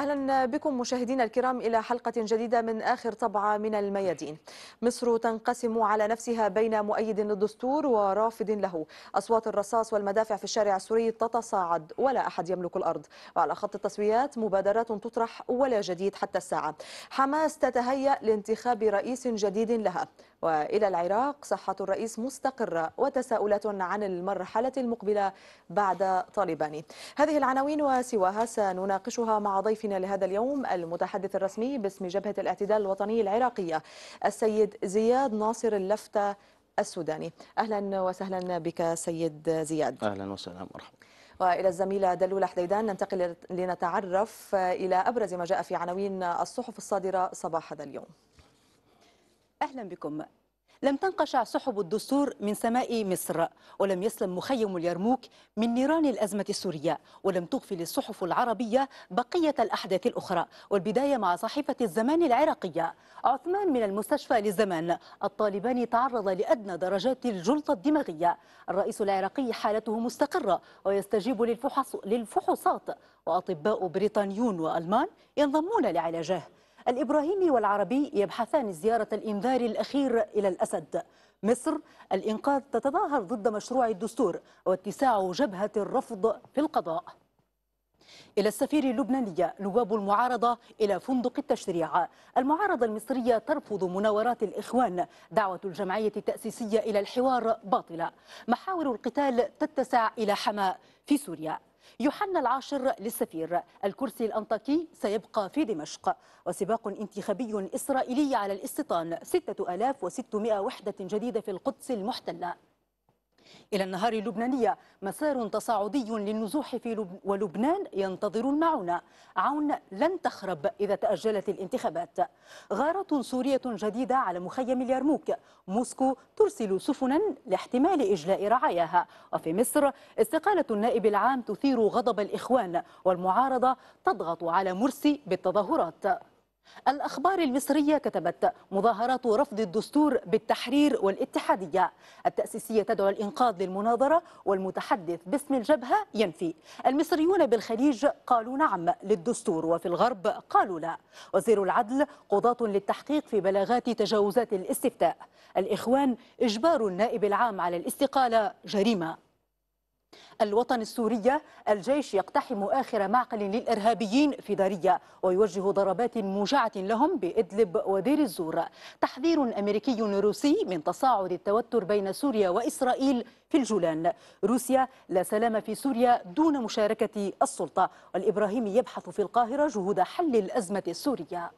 أهلا بكم مشاهدينا الكرام إلى حلقة جديدة من آخر طبعة من الميادين مصر تنقسم على نفسها بين مؤيد للدستور ورافض له أصوات الرصاص والمدافع في الشارع السوري تتصاعد ولا أحد يملك الأرض وعلى خط التصفيات مبادرات تطرح ولا جديد حتى الساعة حماس تتهيأ لانتخاب رئيس جديد لها وإلى العراق صحة الرئيس مستقرة وتساؤلات عن المرحلة المقبلة بعد طالبان هذه العناوين وسواها سنناقشها مع ضيفنا لهذا اليوم المتحدث الرسمي باسم جبهة الاعتدال الوطني العراقية السيد زياد ناصر اللفتة السوداني أهلا وسهلا بك سيد زياد أهلا وسهلا مرحبا وإلى الزميلة دلولة حديدان ننتقل لنتعرف إلى أبرز ما جاء في عناوين الصحف الصادرة صباح هذا اليوم أهلا بكم لم تنقشع سحب الدستور من سماء مصر ولم يسلم مخيم اليرموك من نيران الأزمة السورية ولم تغفل الصحف العربية بقية الأحداث الأخرى والبداية مع صحيفة الزمان العراقية عثمان من المستشفى للزمان الطالبان تعرض لأدنى درجات الجلطة الدماغية الرئيس العراقي حالته مستقرة ويستجيب للفحص للفحوصات وأطباء بريطانيون وألمان ينضمون لعلاجه الإبراهيمي والعربي يبحثان زيارة الإنذار الأخير إلى الأسد مصر الإنقاذ تتظاهر ضد مشروع الدستور واتساع جبهة الرفض في القضاء إلى السفير اللبناني نواب المعارضة إلى فندق التشريع المعارضة المصرية ترفض مناورات الإخوان دعوة الجمعية التأسيسية إلى الحوار باطلة محاور القتال تتسع إلى حماة في سوريا يوحنا العاشر للسفير الكرسي الأنطاكي سيبقى في دمشق وسباق انتخابي إسرائيلي على الاستيطان 6600 وحدة جديدة في القدس المحتلة إلى النهار اللبنانية مسار تصاعدي للنزوح في لب... ولبنان ينتظر المعونة عون لن تخرب إذا تأجلت الانتخابات غارة سورية جديدة على مخيم اليرموك موسكو ترسل سفنا لاحتمال إجلاء رعاياها وفي مصر استقالة النائب العام تثير غضب الإخوان والمعارضة تضغط على مرسي بالتظاهرات الأخبار المصرية كتبت مظاهرات رفض الدستور بالتحرير والاتحادية التأسيسية تدعو الإنقاذ للمناظرة والمتحدث باسم الجبهة ينفي المصريون بالخليج قالوا نعم للدستور وفي الغرب قالوا لا وزير العدل قضاة للتحقيق في بلاغات تجاوزات الاستفتاء الإخوان إجبار النائب العام على الاستقالة جريمة الوطن السورية الجيش يقتحم آخر معقل للإرهابيين في دارية ويوجه ضربات موجعة لهم بإدلب ودير الزور تحذير أمريكي روسي من تصاعد التوتر بين سوريا وإسرائيل في الجولان روسيا لا سلام في سوريا دون مشاركة السلطة والإبراهيمي يبحث في القاهرة جهود حل الأزمة السورية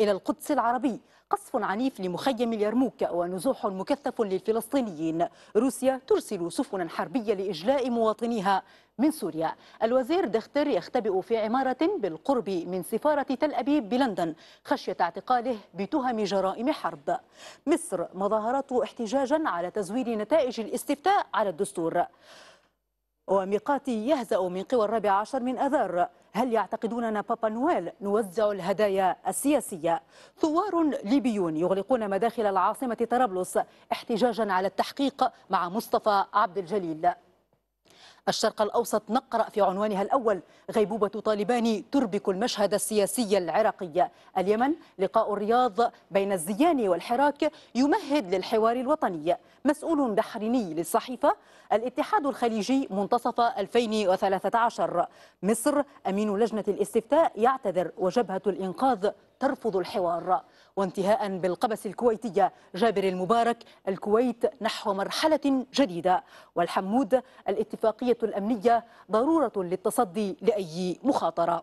إلى القدس العربي قصف عنيف لمخيم اليرموك ونزوح مكثف للفلسطينيين روسيا ترسل سفنا حربية لإجلاء مواطنيها من سوريا الوزير دختر يختبئ في عمارة بالقرب من سفارة تل أبيب بلندن خشية اعتقاله بتهم جرائم حرب مصر مظاهرات احتجاجا على تزوير نتائج الاستفتاء على الدستور وميقاتي يهزأ من قوى الرابع عشر من أذار هل يعتقدون أن بابا نويل نوزع الهدايا السياسية ثوار ليبيون يغلقون مداخل العاصمة طرابلس احتجاجا على التحقيق مع مصطفى عبد الجليل الشرق الأوسط نقرأ في عنوانها الأول غيبوبة طالبان تربك المشهد السياسي العراقي اليمن لقاء الرياض بين الزيان والحراك يمهد للحوار الوطني مسؤول بحريني للصحيفة الاتحاد الخليجي منتصف 2013 مصر أمين لجنة الاستفتاء يعتذر وجبهة الإنقاذ ترفض الحوار وانتهاء بالقبس الكويتية جابر المبارك الكويت نحو مرحلة جديدة والحمود الاتفاقية الأمنية ضرورة للتصدي لأي مخاطرة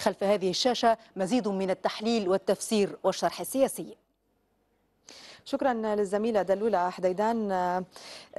خلف هذه الشاشة مزيد من التحليل والتفسير والشرح السياسي شكرا للزميلة دلولة حديدان آه،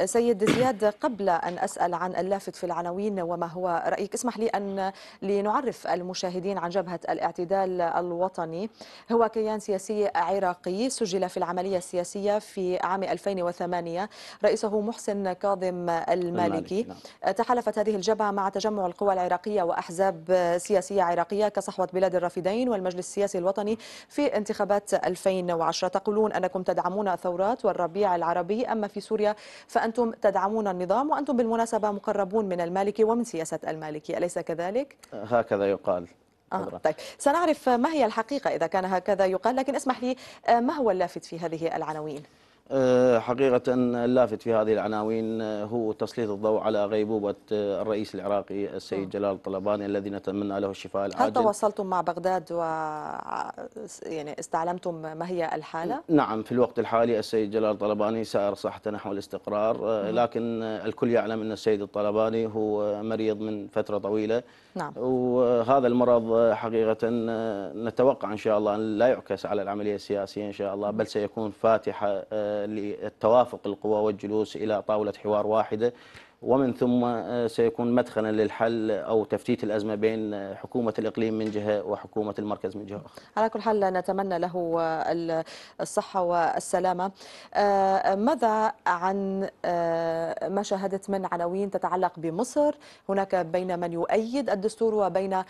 سيد زياد قبل أن أسأل عن اللافت في العناوين وما هو رأيك اسمح لي أن لنعرف المشاهدين عن جبهة الاعتدال الوطني هو كيان سياسي عراقي سجل في العملية السياسية في عام 2008 رئيسه محسن كاظم المالكي نعم. آه، تحالفت هذه الجبهة مع تجمع القوى العراقية وأحزاب سياسية عراقية كصحوة بلاد الرافدين والمجلس السياسي الوطني في انتخابات 2010 تقولون أنكم تدعمون تدعمون ثورات والربيع العربي أما في سوريا فأنتم تدعمون النظام وأنتم بالمناسبة مقربون من المالكي ومن سياسة المالكي أليس كذلك؟ هكذا يقال آه، طيب سنعرف ما هي الحقيقة إذا كان هكذا يقال لكن اسمح لي آه، ما هو اللافت في هذه العناوين؟ آه، حقيقة اللافت في هذه العناوين آه، هو تسليط الضوء على غيبوبة آه، الرئيس العراقي السيد جلال طلباني الذي نتمنى له الشفاء العاجل هل تواصلتم مع بغداد و يعني استعلمتم ما هي الحالة؟ نعم في الوقت الحالي السيد جلال طلباني سائر صحته نحو الاستقرار لكن الكل يعلم أن السيد الطلباني هو مريض من فترة طويلة نعم. وهذا المرض حقيقة آه، نتوقع إن شاء الله أن لا يعكس على العملية السياسية إن شاء الله بل سيكون فاتحة آه، للتوافق القوى والجلوس إلى طاولة حوار واحدة ومن ثم آه، سيكون مدخلا للحل او تفتيت الازمه بين آه، حكومه الاقليم من جهه وحكومه المركز من جهه اخرى. على كل حال نتمنى له آه، الصحه والسلامه. ماذا عن ما شاهدت من عناوين تتعلق بمصر؟ هناك بين من يؤيد الدستور وبين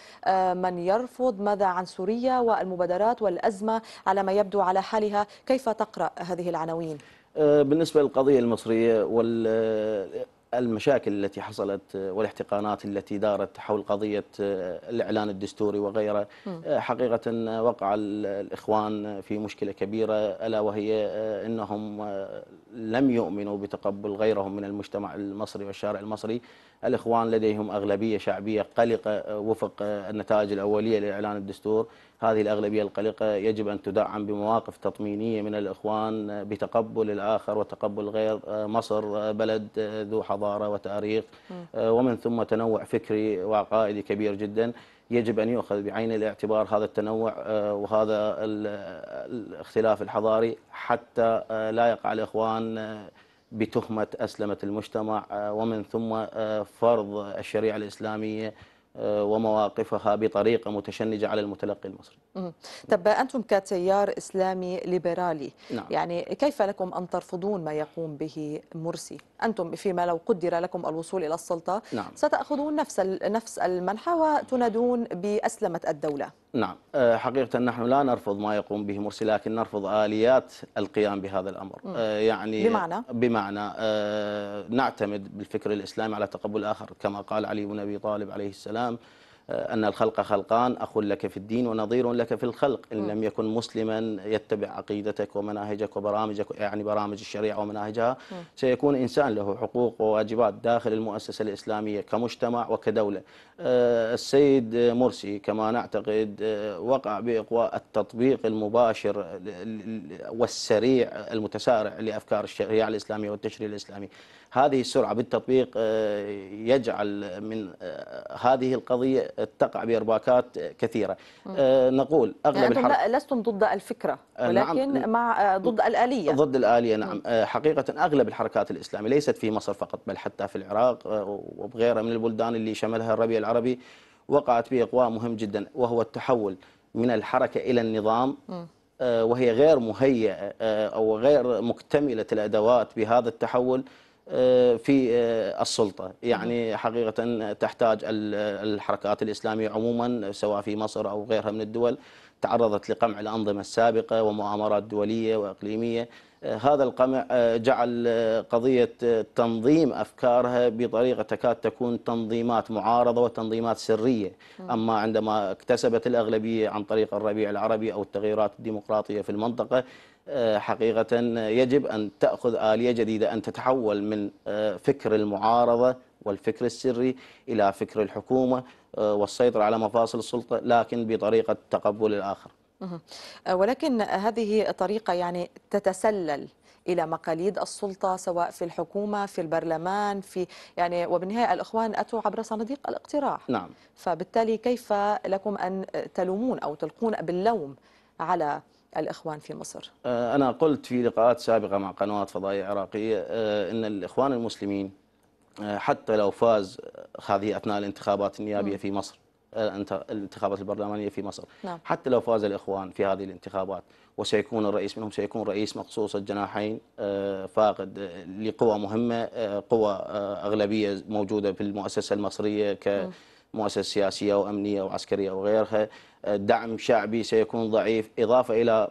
من يرفض، ماذا عن سوريا والمبادرات والازمه على ما يبدو على حالها، كيف تقرا هذه العناوين؟ بالنسبه للقضيه المصريه وال المشاكل التي حصلت آه، والاحتقانات التي دارت حول قضية آه، الإعلان الدستوري وغيره آه، حقيقة وقع الإخوان في مشكلة كبيرة ألا وهي أنهم لم يؤمنوا بتقبل غيرهم من المجتمع المصري والشارع المصري الإخوان لديهم أغلبية شعبية قلقة وفق النتائج الأولية لإعلان الدستور هذه الأغلبية القلقة يجب أن تدعم بمواقف تطمينية من الإخوان بتقبل الآخر وتقبل غير مصر بلد ذو حضارة وتاريخ ومن ثم تنوع فكري وعقائدي كبير جدا يجب أن يؤخذ بعين الاعتبار هذا التنوع وهذا الاختلاف الحضاري حتى لا يقع الإخوان بتهمة أسلمة المجتمع آه، ومن ثم آه، فرض الشريعة الإسلامية آه، ومواقفها بطريقة متشنجة على المتلقي المصري طب أنتم كتيار إسلامي ليبرالي نعم. يعني كيف لكم أن ترفضون ما يقوم به مرسي أنتم فيما لو قدر لكم الوصول إلى السلطة نعم. ستأخذون نفس نفس المنحى وتنادون بأسلمة الدولة نعم أه، حقيقة نحن لا نرفض ما يقوم به مرسي لكن نرفض آليات القيام بهذا الأمر مم. أه، يعني بمعنى بمعنى أه، نعتمد بالفكر الإسلامي على تقبل آخر كما قال علي بن أبي طالب عليه السلام آه، أن الخلق خلقان أخ لك في الدين ونظير لك في الخلق إن لم يكن مسلما يتبع عقيدتك ومناهجك وبرامجك يعني برامج الشريعة ومناهجها سيكون إنسان له حقوق وواجبات داخل المؤسسة الإسلامية كمجتمع وكدولة آه، السيد مرسي كما نعتقد آه، وقع بإقواء التطبيق المباشر والسريع المتسارع لأفكار الشريعة الإسلامية والتشريع الإسلامي هذه السرعة بالتطبيق آه، يجعل من آه، هذه القضية تقع بإرباكات كثيرة آه، نقول يعني أغلب يعني الحركات لستم ضد الفكرة نعم. ولكن نعم مع ضد الآلية ضد الآلية نعم حقيقة أغلب الحركات الإسلامية ليست في مصر فقط بل حتى في العراق وبغيرها من البلدان اللي شملها الربيع العربي وقعت إقوام مهم جدا وهو التحول من الحركة إلى النظام وهي غير مهيئة أو غير مكتملة الأدوات بهذا التحول آه، في آه، السلطة يعني حقيقة تحتاج الحركات الإسلامية عموما سواء في مصر أو غيرها من الدول تعرضت لقمع الأنظمة السابقة ومؤامرات دولية وإقليمية هذا القمع آه، جعل آه، قضية آه، تنظيم أفكارها بطريقة تكاد تكون تنظيمات معارضة وتنظيمات سرية أما عندما اكتسبت الأغلبية عن طريق الربيع العربي أو التغييرات الديمقراطية في المنطقة حقيقة يجب أن تأخذ آلية جديدة أن تتحول من فكر المعارضة والفكر السري إلى فكر الحكومة والسيطرة على مفاصل السلطة لكن بطريقة تقبل الآخر أه، ولكن هذه طريقة يعني تتسلل الى مقاليد السلطه سواء في الحكومه في البرلمان في يعني وبالنهايه الاخوان اتوا عبر صناديق الاقتراع نعم فبالتالي كيف لكم ان تلومون او تلقون باللوم على الاخوان في مصر أه، انا قلت في لقاءات سابقه مع قنوات فضائيه عراقيه أه، ان الاخوان المسلمين حتى لو فاز هذه اثناء الانتخابات النيابيه في مصر الانتخابات البرلمانية في مصر نعم. حتى لو فاز الإخوان في هذه الانتخابات وسيكون الرئيس منهم سيكون رئيس مقصوص الجناحين آه، فاقد آه، لقوى مهمة آه، قوى أغلبية موجودة في المؤسسة المصرية نعم. ك مؤسسة سياسية وأمنية وعسكرية وغيرها دعم شعبي سيكون ضعيف إضافة إلى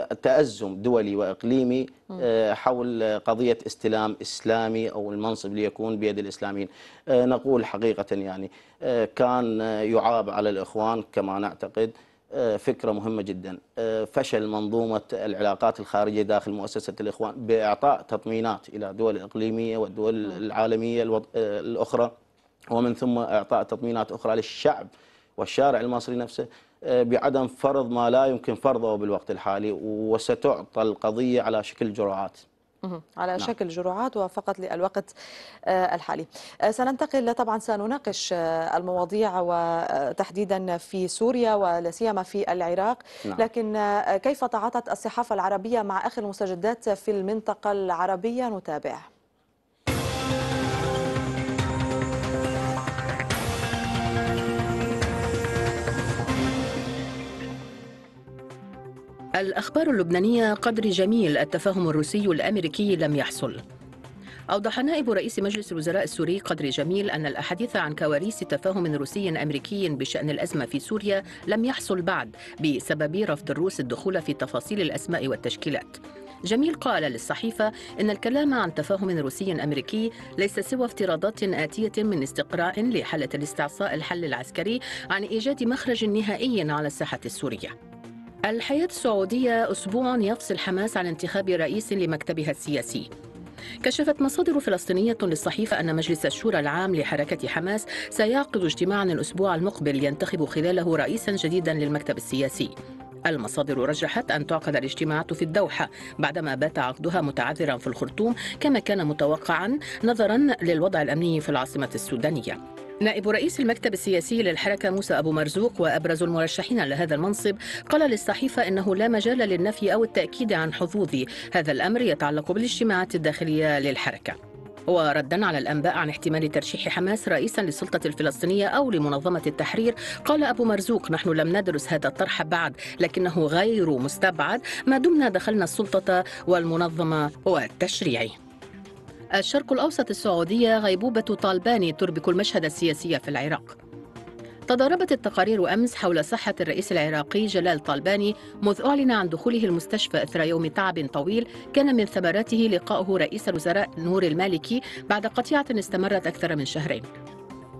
تأزم دولي وإقليمي آه، حول قضية استلام إسلامي أو المنصب ليكون بيد الإسلاميين آه، نقول حقيقة يعني آه، كان يعاب على الإخوان كما نعتقد فكرة مهمة جدا فشل منظومة العلاقات الخارجية داخل مؤسسة الإخوان بإعطاء تطمينات إلى دول الإقليمية والدول العالمية الأخرى ومن ثم إعطاء تطمينات أخرى للشعب والشارع المصري نفسه بعدم فرض ما لا يمكن فرضه بالوقت الحالي وستعطى القضية على شكل جرعات على نعم. شكل جرعات وفقط للوقت آه، الحالي آه، سننتقل طبعا سنناقش آه، المواضيع وتحديدا في سوريا ولا سيما في العراق نعم. لكن كيف تعاطت الصحافة العربية مع آخر المستجدات في المنطقة العربية نتابع الأخبار اللبنانية قدر جميل التفاهم الروسي الأمريكي لم يحصل أوضح نائب رئيس مجلس الوزراء السوري قدر جميل أن الأحاديث عن كواليس تفاهم روسي أمريكي بشأن الأزمة في سوريا لم يحصل بعد بسبب رفض الروس الدخول في تفاصيل الأسماء والتشكيلات جميل قال للصحيفة إن الكلام عن تفاهم روسي أمريكي ليس سوى افتراضات آتية من استقراء لحالة الاستعصاء الحل العسكري عن إيجاد مخرج نهائي على الساحة السورية الحياة السعودية أسبوع يفصل حماس عن انتخاب رئيس لمكتبها السياسي كشفت مصادر فلسطينية للصحيفة أن مجلس الشورى العام لحركة حماس سيعقد اجتماعا الأسبوع المقبل ينتخب خلاله رئيسا جديدا للمكتب السياسي المصادر رجحت أن تعقد الاجتماعات في الدوحة بعدما بات عقدها متعذرا في الخرطوم كما كان متوقعا نظرا للوضع الأمني في العاصمة السودانية نائب رئيس المكتب السياسي للحركة موسى أبو مرزوق وأبرز المرشحين لهذا المنصب قال للصحيفة أنه لا مجال للنفي أو التأكيد عن حظوظي هذا الأمر يتعلق بالاجتماعات الداخلية للحركة وردا على الأنباء عن احتمال ترشيح حماس رئيسا للسلطة الفلسطينية أو لمنظمة التحرير قال أبو مرزوق نحن لم ندرس هذا الطرح بعد لكنه غير مستبعد ما دمنا دخلنا السلطة والمنظمة والتشريعي الشرق الأوسط السعودية غيبوبة طالباني تربك المشهد السياسي في العراق تضاربت التقارير أمس حول صحة الرئيس العراقي جلال طالباني مذ أعلن عن دخوله المستشفى إثر يوم تعب طويل كان من ثمرته لقاؤه رئيس الوزراء نور المالكي بعد قطيعة استمرت أكثر من شهرين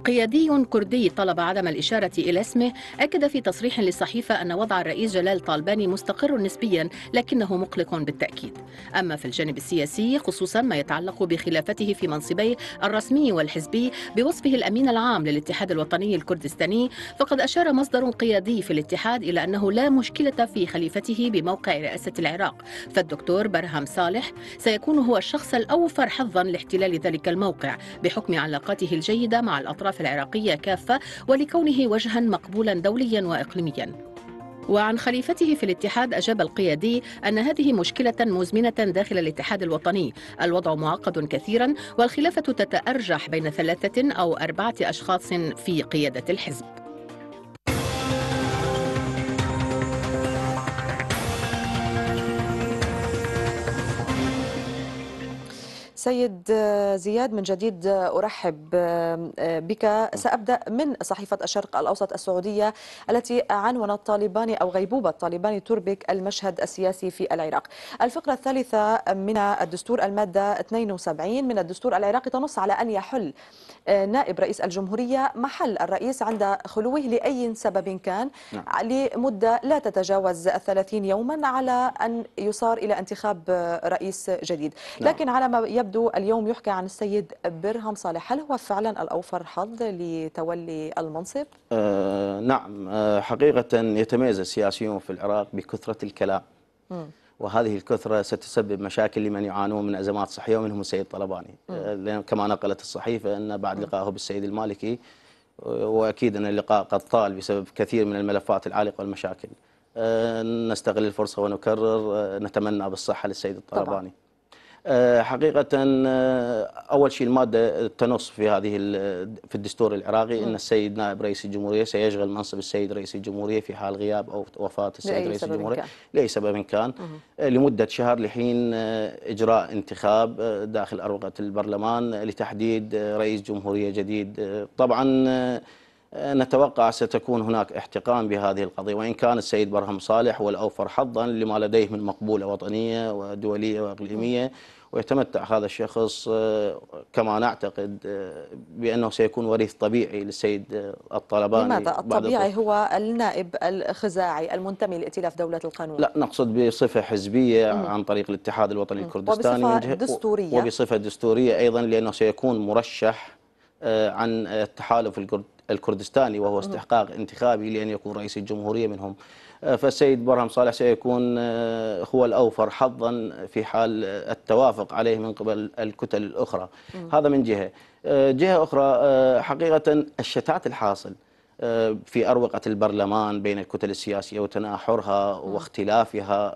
قيادي كردي طلب عدم الإشارة إلى اسمه أكد في تصريح للصحيفة أن وضع الرئيس جلال طالباني مستقر نسبيا لكنه مقلق بالتأكيد أما في الجانب السياسي خصوصا ما يتعلق بخلافته في منصبيه الرسمي والحزبي بوصفه الأمين العام للاتحاد الوطني الكردستاني فقد أشار مصدر قيادي في الاتحاد إلى أنه لا مشكلة في خليفته بموقع رئاسة العراق فالدكتور برهم صالح سيكون هو الشخص الأوفر حظا لاحتلال ذلك الموقع بحكم علاقاته الجيدة مع الأطراف الثقافة العراقية كافة ولكونه وجها مقبولا دوليا وإقليميا وعن خليفته في الاتحاد أجاب القيادي أن هذه مشكلة مزمنة داخل الاتحاد الوطني الوضع معقد كثيرا والخلافة تتأرجح بين ثلاثة أو أربعة أشخاص في قيادة الحزب سيد زياد من جديد أرحب بك سأبدأ من صحيفة الشرق الأوسط السعودية التي عنونت طالبان أو غيبوبة طالبان تربك المشهد السياسي في العراق الفقرة الثالثة من الدستور المادة 72 من الدستور العراقي تنص على أن يحل آه، نائب رئيس الجمهورية محل الرئيس عند خلوه لأي سبب كان نعم. لمدة لا تتجاوز 30 يوما على أن يصار إلى انتخاب آه، رئيس جديد نعم. لكن على ما يبدو يبدو اليوم يحكى عن السيد برهم صالح هل هو فعلا الأوفر حظ لتولي المنصب؟ آه نعم آه حقيقة يتميز السياسيون في العراق بكثرة الكلام م. وهذه الكثرة ستسبب مشاكل لمن يعانون من أزمات صحية ومنهم السيد طلباني آه كما نقلت الصحيفة أن بعد لقائه بالسيد المالكي آه، وأكيد أن اللقاء قد طال بسبب كثير من الملفات العالقة والمشاكل آه، نستغل الفرصة ونكرر آه، نتمنى بالصحة للسيد الطلباني طبعا. آه، حقيقة آه، أول شيء المادة تنص في هذه في الدستور العراقي أن السيد نائب رئيس الجمهورية سيشغل منصب السيد رئيس الجمهورية في حال غياب أو وفاة السيد رئيس الجمهورية كان. لأي سبب كان آه، لمدة شهر لحين إجراء انتخاب داخل أروقة البرلمان لتحديد رئيس جمهورية جديد طبعا نتوقع ستكون هناك احتقان بهذه القضية وإن كان السيد برهم صالح هو الأوفر حظا لما لديه من مقبولة وطنية ودولية وإقليمية ويتمتع هذا الشخص كما نعتقد بأنه سيكون وريث طبيعي للسيد الطالباني لماذا الطبيعي هو النائب الخزاعي المنتمي لائتلاف دولة القانون لا نقصد بصفة حزبية عن طريق الاتحاد الوطني الكردستاني وبصفة دستورية وبصفة دستورية أيضا لأنه سيكون مرشح آه، عن التحالف الكردستاني وهو استحقاق انتخابي لأن يكون رئيس الجمهورية منهم آه، فالسيد برهم صالح سيكون آه، هو الأوفر حظا في حال التوافق عليه من قبل الكتل الأخرى هذا من جهة جهة أخرى حقيقة الشتات الحاصل في أروقة البرلمان بين الكتل السياسية وتناحرها واختلافها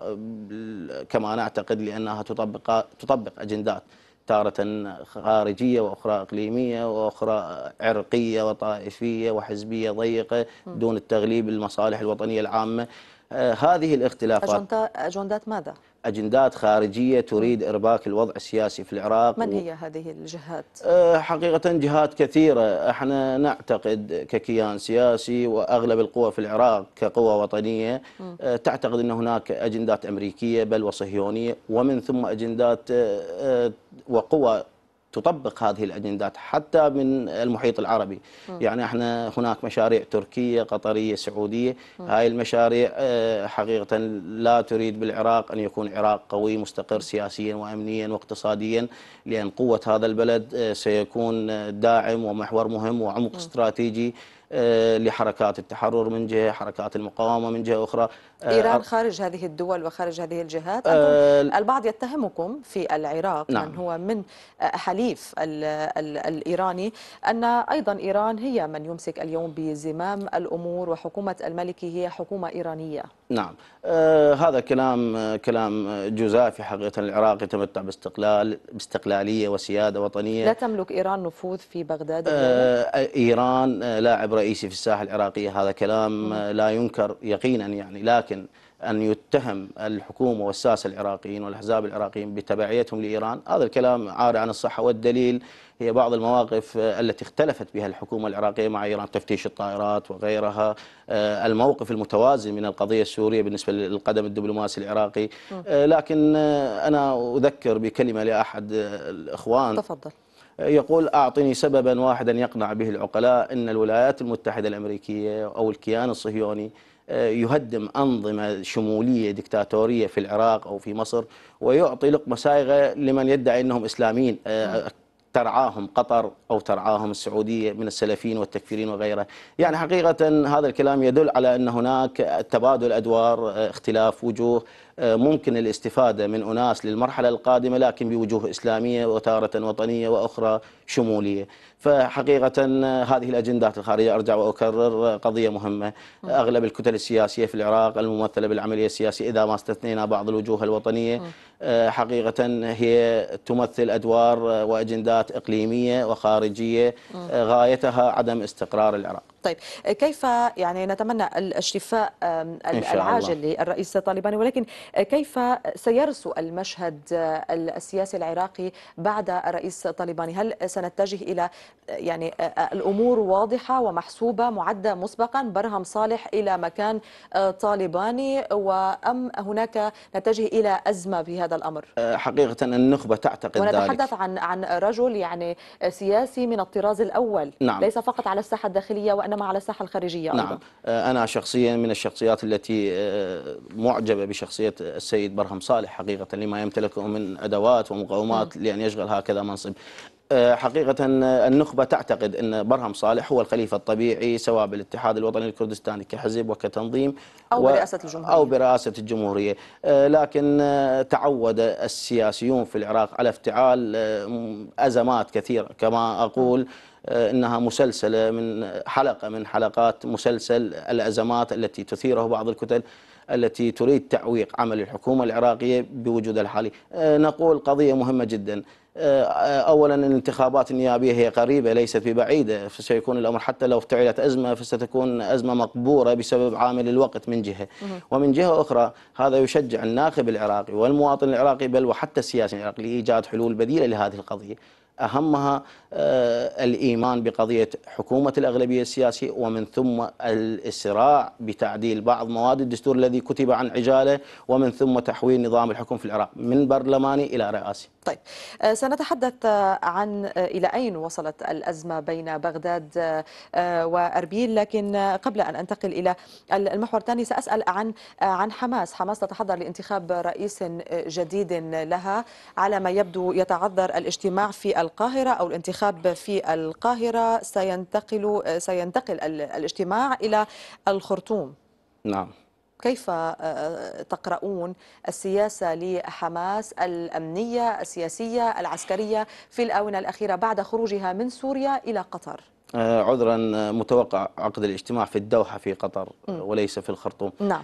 كما نعتقد لأنها تطبق, تطبق أجندات تارة خارجية وأخرى إقليمية وأخرى عرقية وطائفية وحزبية ضيقة دون التغليب المصالح الوطنية العامة آه، هذه الاختلافات أجندات, أجندات ماذا؟ أجندات خارجية تريد إرباك الوضع السياسي في العراق من هي هذه الجهات؟ آه، حقيقة جهات كثيرة احنا نعتقد ككيان سياسي وأغلب القوى في العراق كقوى وطنية م. آه، تعتقد أن هناك أجندات أمريكية بل وصهيونية ومن ثم أجندات وقوى تطبق هذه الاجندات حتى من المحيط العربي م. يعني احنا هناك مشاريع تركيه قطريه سعوديه م. هاي المشاريع آه، حقيقه لا تريد بالعراق ان يكون عراق قوي مستقر سياسيا وامنيا واقتصاديا لان قوه هذا البلد آه، سيكون آه، داعم ومحور مهم وعمق م. استراتيجي لحركات التحرر من جهه حركات المقاومه من جهه اخرى آه، إيران خارج هذه الدول وخارج هذه الجهات أه البعض يتهمكم في العراق نعم. من هو من آه، حليف الإيراني أن أيضا إيران هي من يمسك اليوم بزمام الأمور وحكومة الملكي هي حكومة إيرانية نعم آه هذا كلام آه، كلام جزافي حقيقة العراق يتمتع باستقلال باستقلالية وسيادة وطنية لا تملك إيران نفوذ في بغداد آه إيران لاعب رئيسي في الساحة العراقية هذا كلام لا ينكر يقينا يعني لكن ولكن أن يتهم الحكومة والساسة العراقيين والأحزاب العراقيين بتبعيتهم لإيران هذا الكلام عاري عن الصحة والدليل هي بعض المواقف آه، التي اختلفت بها الحكومة العراقية مع إيران تفتيش الطائرات وغيرها آه، الموقف المتوازن من القضية السورية بالنسبة للقدم الدبلوماسي العراقي آه، لكن أنا أذكر بكلمة لأحد الإخوان تفضل يقول أعطني سببا واحدا يقنع به العقلاء أن الولايات المتحدة الأمريكية أو الكيان الصهيوني يهدم أنظمة شمولية دكتاتورية في العراق أو في مصر ويعطي لقمة سائغة لمن يدعي أنهم إسلاميين آه، ترعاهم قطر أو ترعاهم السعودية من السلفيين والتكفيرين وغيره يعني حقيقة هذا الكلام يدل على أن هناك تبادل أدوار آه، اختلاف وجوه آه، ممكن الاستفادة من أناس للمرحلة القادمة لكن بوجوه إسلامية وتارة وطنية وأخرى شمولية فحقيقة آه، هذه الأجندات الخارجية أرجع وأكرر آه، قضية مهمة أغلب الكتل السياسية في العراق الممثلة بالعملية السياسية إذا ما استثنينا بعض الوجوه الوطنية حقيقة هي تمثل أدوار وأجندات إقليمية وخارجية غايتها عدم استقرار العراق طيب آه، كيف يعني نتمنى الشفاء العاجل للرئيس طالباني ولكن آه، كيف سيرسو المشهد آه، السياسي العراقي بعد الرئيس طالباني هل سنتجه إلى يعني الأمور واضحة ومحسوبة معدة مسبقا برهم صالح إلى مكان طالباني وأم هناك نتجه إلى أزمة في هذا الأمر حقيقة النخبة تعتقد ونتحدث ذلك. عن عن رجل يعني سياسي من الطراز الأول نعم. ليس فقط على الساحة الداخلية وأن وإنما على الساحة الخارجية نعم أيضا. آه، أنا شخصيا من الشخصيات التي آه، معجبة بشخصية السيد برهم صالح حقيقة لما يمتلكه من أدوات ومقومات نعم. لأن يشغل هكذا منصب آه، حقيقة آه، النخبة تعتقد أن برهم صالح هو الخليفة الطبيعي سواء بالاتحاد الوطني الكردستاني كحزب وكتنظيم أو و... برئاسة الجمهورية أو برئاسة الجمهورية آه، لكن تعود السياسيون في العراق على افتعال أزمات كثيرة كما أقول انها مسلسله من حلقه من حلقات مسلسل الازمات التي تثيره بعض الكتل التي تريد تعويق عمل الحكومه العراقيه بوجودها الحالي. نقول قضيه مهمه جدا آه، اولا الانتخابات النيابيه هي قريبه ليست ببعيده فسيكون الامر حتى لو افتعلت ازمه فستكون ازمه مقبوره بسبب عامل الوقت من جهه ومن جهه اخرى هذا يشجع الناخب العراقي والمواطن العراقي بل وحتى السياسي العراقي لايجاد حلول بديله لهذه القضيه أهمها آه، الإيمان بقضية حكومة الأغلبية السياسية ومن ثم الإسراع بتعديل بعض مواد الدستور الذي كتب عن عجالة ومن ثم تحويل نظام الحكم في العراق من برلماني إلى رئاسي طيب آه، سنتحدث آه، عن إلى أين وصلت الأزمة بين بغداد وأربيل لكن قبل أن أنتقل إلى المحور الثاني سأسأل عن عن حماس حماس تتحضر لانتخاب رئيس جديد لها على ما يبدو يتعذر الاجتماع في القاهرة أو الانتخاب في القاهرة سينتقل سينتقل الاجتماع إلى الخرطوم نعم كيف آه، آه، تقرؤون السياسة لحماس الأمنية السياسية العسكرية في الآونة الأخيرة بعد خروجها من سوريا إلى قطر؟ آه، عذرا آه، متوقع عقد الاجتماع في الدوحة في قطر آه، وليس في الخرطوم نعم.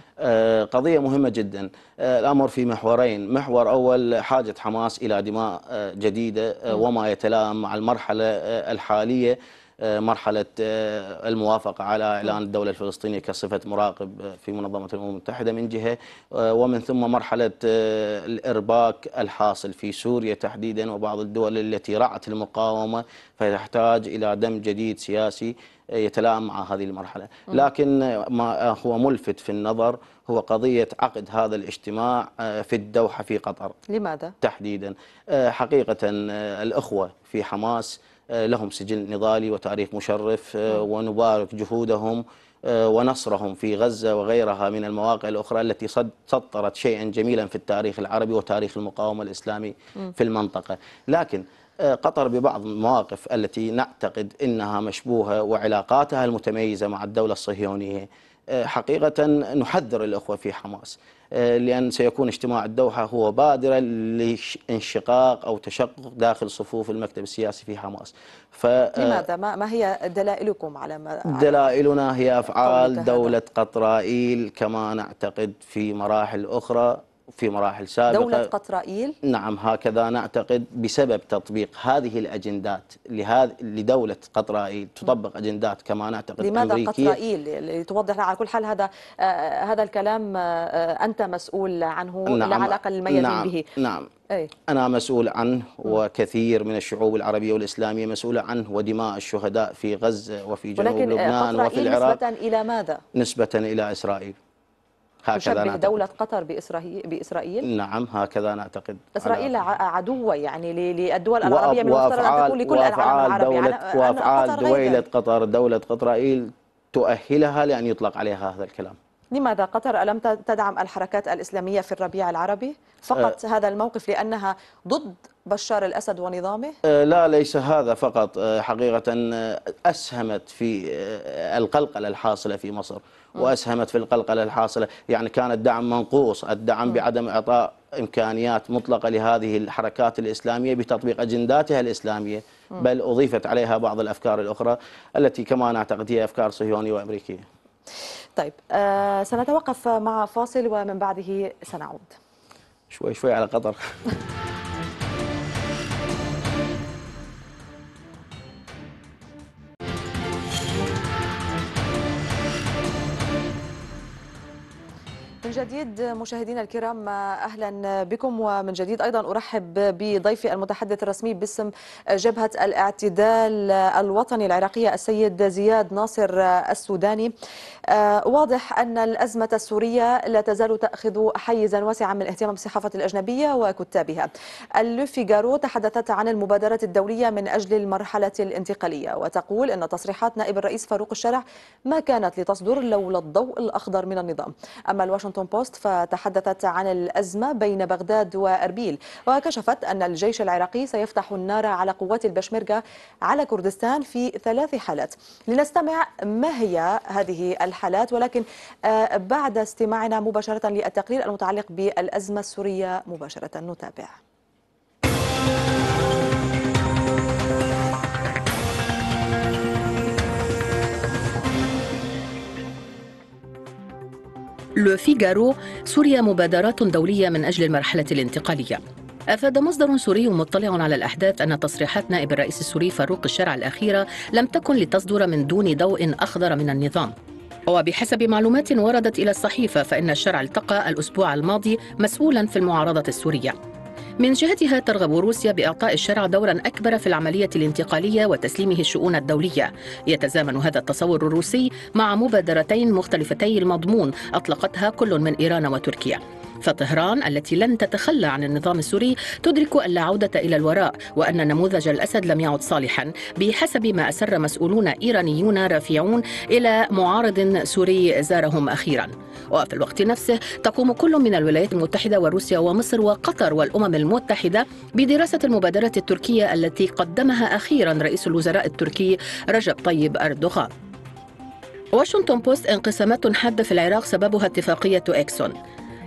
قضية مهمة جدا الأمر في محورين محور أول حاجة حماس إلى دماء جديدة وما يتلائم مع المرحلة الحالية مرحلة آه، الموافقة على إعلان الدولة الفلسطينية كصفة مراقب آه، في منظمة الأمم المتحدة من جهة آه، ومن ثم مرحلة الإرباك الحاصل في سوريا تحديدا وبعض الدول التي رعت المقاومة فتحتاج إلى دم جديد سياسي يتلائم مع هذه المرحلة لكن ما هو ملفت في النظر هو قضية عقد هذا الاجتماع في الدوحة في قطر لماذا؟ تحديدا حقيقة الأخوة في حماس آه، لهم سجل نضالي وتعريف مشرف آه، نعم. ونبارك جهودهم آه، ونصرهم في غزة وغيرها من المواقع الأخرى التي سطرت شيئا جميلا في التاريخ العربي وتاريخ المقاومة الإسلامي نعم. في المنطقة لكن قطر ببعض المواقف التي نعتقد أنها مشبوهة وعلاقاتها المتميزة مع الدولة الصهيونية آه، حقيقة نحذر الأخوة في حماس آه، لأن سيكون اجتماع الدوحة هو بادرة لانشقاق أو تشقق داخل صفوف المكتب السياسي في حماس ف... آه، لماذا؟ ما هي دلائلكم على ما... دلائلنا هي أفعال دولة قطرائيل كما نعتقد في مراحل أخرى في مراحل سابقة دولة قطرائيل نعم هكذا نعتقد بسبب تطبيق هذه الأجندات لهذ... لدولة قطرائيل تطبق أجندات كما نعتقد لماذا أمريكية. قطرائيل لتوضح على كل حال هذا آه هذا الكلام آه أنت مسؤول عنه نعم. لا علاقة للميادين نعم. به نعم أي. أنا مسؤول عنه وكثير من الشعوب العربية والإسلامية مسؤولة عنه ودماء الشهداء في غزة وفي جنوب لبنان وفي العراق نسبة إلى ماذا؟ نسبة إلى إسرائيل تشبه دولة قطر بإسرائيل بإسرائيل نعم هكذا نعتقد إسرائيل عدوة يعني للدول العربية من المفترض أن تكون لكل العالم العربي دولة يعني وأفعال قطر دولة قطر دولة قطر تؤهلها لأن يطلق عليها هذا الكلام لماذا قطر ألم تدعم الحركات الإسلامية في الربيع العربي فقط أه. هذا الموقف لأنها ضد بشار الأسد ونظامه؟ أه، لا ليس هذا فقط أه، حقيقة أسهمت في القلقلة الحاصلة في مصر وأسهمت في القلقلة الحاصلة يعني كان الدعم منقوص الدعم بعدم إعطاء إمكانيات مطلقة لهذه الحركات الإسلامية بتطبيق أجنداتها الإسلامية بل أضيفت عليها بعض الأفكار الأخرى التي كما نعتقد هي أفكار صهيونية وأمريكية طيب آه سنتوقف مع فاصل ومن بعده سنعود شوي شوي على قدر من جديد مشاهدينا الكرام اهلا بكم ومن جديد ايضا ارحب بضيفي المتحدث الرسمي باسم جبهه الاعتدال الوطني العراقيه السيد زياد ناصر السوداني آه، واضح ان الازمه السوريه لا تزال تاخذ حيزا واسعا من اهتمام الصحافه الاجنبيه وكتابها. جارو تحدثت عن المبادره الدوليه من اجل المرحله الانتقاليه وتقول ان تصريحات نائب الرئيس فاروق الشرع ما كانت لتصدر لولا الضوء الاخضر من النظام. اما الواشنطن واشنطن بوست فتحدثت عن الأزمة بين بغداد وأربيل وكشفت أن الجيش العراقي سيفتح النار على قوات البشمركة على كردستان في ثلاث حالات لنستمع ما هي هذه الحالات ولكن آه، بعد استماعنا مباشرة للتقرير المتعلق بالأزمة السورية مباشرة نتابع لو فيغارو سوريا مبادرات دولية من أجل المرحلة الانتقالية أفاد مصدر سوري مطلع على الأحداث أن تصريحات نائب الرئيس السوري فاروق الشرع الأخيرة لم تكن لتصدر من دون ضوء أخضر من النظام وبحسب معلومات وردت إلى الصحيفة فإن الشرع التقى الأسبوع الماضي مسؤولا في المعارضة السورية من جهتها ترغب روسيا بإعطاء الشرع دورا أكبر في العملية الانتقالية وتسليمه الشؤون الدولية يتزامن هذا التصور الروسي مع مبادرتين مختلفتي المضمون أطلقتها كل من إيران وتركيا فطهران التي لن تتخلى عن النظام السوري تدرك أن لا عودة إلى الوراء وأن نموذج الأسد لم يعد صالحا بحسب ما أسر مسؤولون إيرانيون رافعون إلى معارض سوري زارهم أخيرا وفي الوقت نفسه تقوم كل من الولايات المتحدة وروسيا ومصر وقطر والأمم المتحدة بدراسة المبادرة التركية التي قدمها أخيرا رئيس الوزراء التركي رجب طيب أردوغان واشنطن بوست انقسامات حادة في العراق سببها اتفاقية إكسون